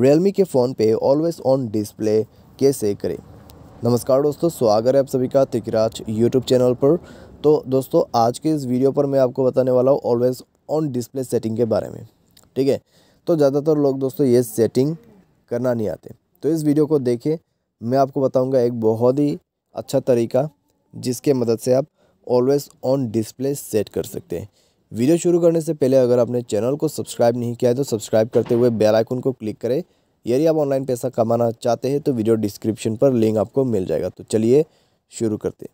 Realme के phone पे always on display कैसे करें नमस्कार दोस्तों स्वागत है आप सभी का तिकराज यूट्यूब चैनल पर तो दोस्तों आज के इस वीडियो पर मैं आपको बताने वाला हूँ ऑलवेज़ ऑन डिस्प्ले सेटिंग के बारे में ठीक है तो ज़्यादातर लोग दोस्तों ये सेटिंग करना नहीं आते तो इस वीडियो को देखें मैं आपको बताऊँगा एक बहुत ही अच्छा तरीका जिसके मदद से आप ऑलवेज़ ऑन डिस्प्ले सेट कर सकते हैं वीडियो शुरू करने से पहले अगर आपने चैनल को सब्सक्राइब नहीं किया है तो सब्सक्राइब करते हुए बेल आइकन को क्लिक करें यदि आप ऑनलाइन पैसा कमाना चाहते हैं तो वीडियो डिस्क्रिप्शन पर लिंक आपको मिल जाएगा तो चलिए शुरू करते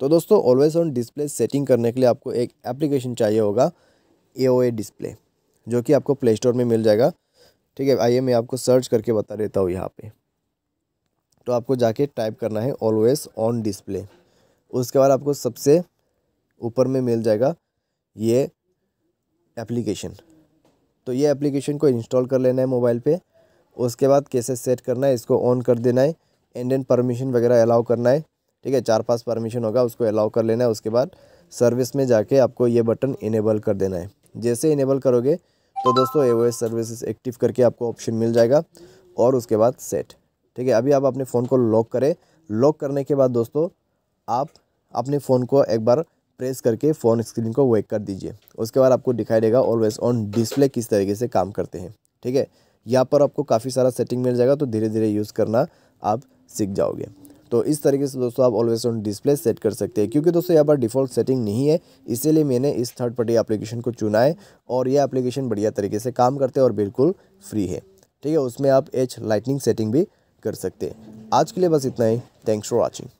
तो दोस्तों ऑलवेज ऑन डिस्प्ले सेटिंग करने के लिए आपको एक एप्लीकेशन चाहिए होगा ए डिस्प्ले जो कि आपको प्ले स्टोर में मिल जाएगा ठीक है आइए मैं आपको सर्च करके बता देता हूँ यहाँ पर तो आपको जाके टाइप करना है ऑलवेज ऑन डिस्प्ले उसके बाद आपको सबसे ऊपर में मिल जाएगा ये एप्लीकेशन तो ये एप्लीकेशन को इंस्टॉल कर लेना है मोबाइल पे उसके बाद कैसे सेट करना है इसको ऑन कर देना है एंड एंड परमिशन वगैरह अलाउ करना है ठीक है चार पाँच परमिशन होगा उसको अलाउ कर लेना है उसके बाद सर्विस में जाके आपको ये बटन इनेबल कर देना है जैसे इनेबल करोगे तो दोस्तों ए सर्विसेज एक्टिव करके आपको ऑप्शन मिल जाएगा और उसके बाद सेट ठीक है अभी आप अपने फ़ोन को लॉक करें लॉक करने के बाद दोस्तों आप अपने फ़ोन को एक बार प्रेस करके फ़ोन स्क्रीन को वेक कर दीजिए उसके बाद आपको दिखाई देगा ऑलवेज ऑन डिस्प्ले किस तरीके से काम करते हैं ठीक है यहाँ पर आपको काफ़ी सारा सेटिंग मिल जाएगा तो धीरे धीरे यूज़ करना आप सीख जाओगे तो इस तरीके से दोस्तों आप ऑलवेज ऑन डिस्प्ले सेट कर सकते हैं क्योंकि दोस्तों यहाँ पर डिफ़ॉल्ट सेटिंग नहीं है इसीलिए मैंने इस थर्ड पार्टी एप्लीकेशन को चुना है और यह एप्लीकेशन बढ़िया तरीके से काम करते हैं और बिल्कुल फ्री है ठीक है उसमें आप एच लाइटनिंग सेटिंग भी कर सकते हैं आज के लिए बस इतना ही थैंक्स फॉर वॉचिंग